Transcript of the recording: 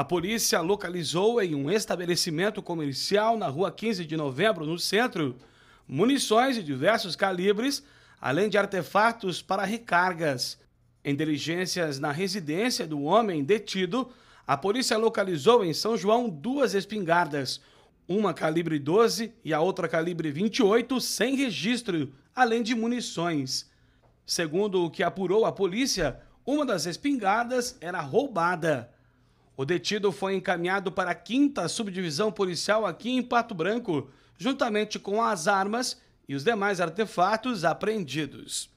A polícia localizou em um estabelecimento comercial na rua 15 de novembro, no centro, munições de diversos calibres, além de artefatos para recargas. Em diligências na residência do homem detido, a polícia localizou em São João duas espingardas, uma calibre 12 e a outra calibre 28, sem registro, além de munições. Segundo o que apurou a polícia, uma das espingardas era roubada. O detido foi encaminhado para a 5 Subdivisão Policial aqui em Pato Branco, juntamente com as armas e os demais artefatos apreendidos.